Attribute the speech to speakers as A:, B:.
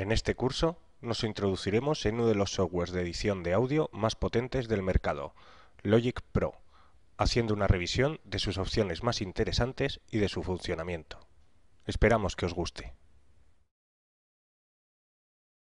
A: En este curso nos introduciremos en uno de los softwares de edición de audio más potentes del mercado, Logic Pro, haciendo una revisión de sus opciones más interesantes y de su funcionamiento. Esperamos que os guste.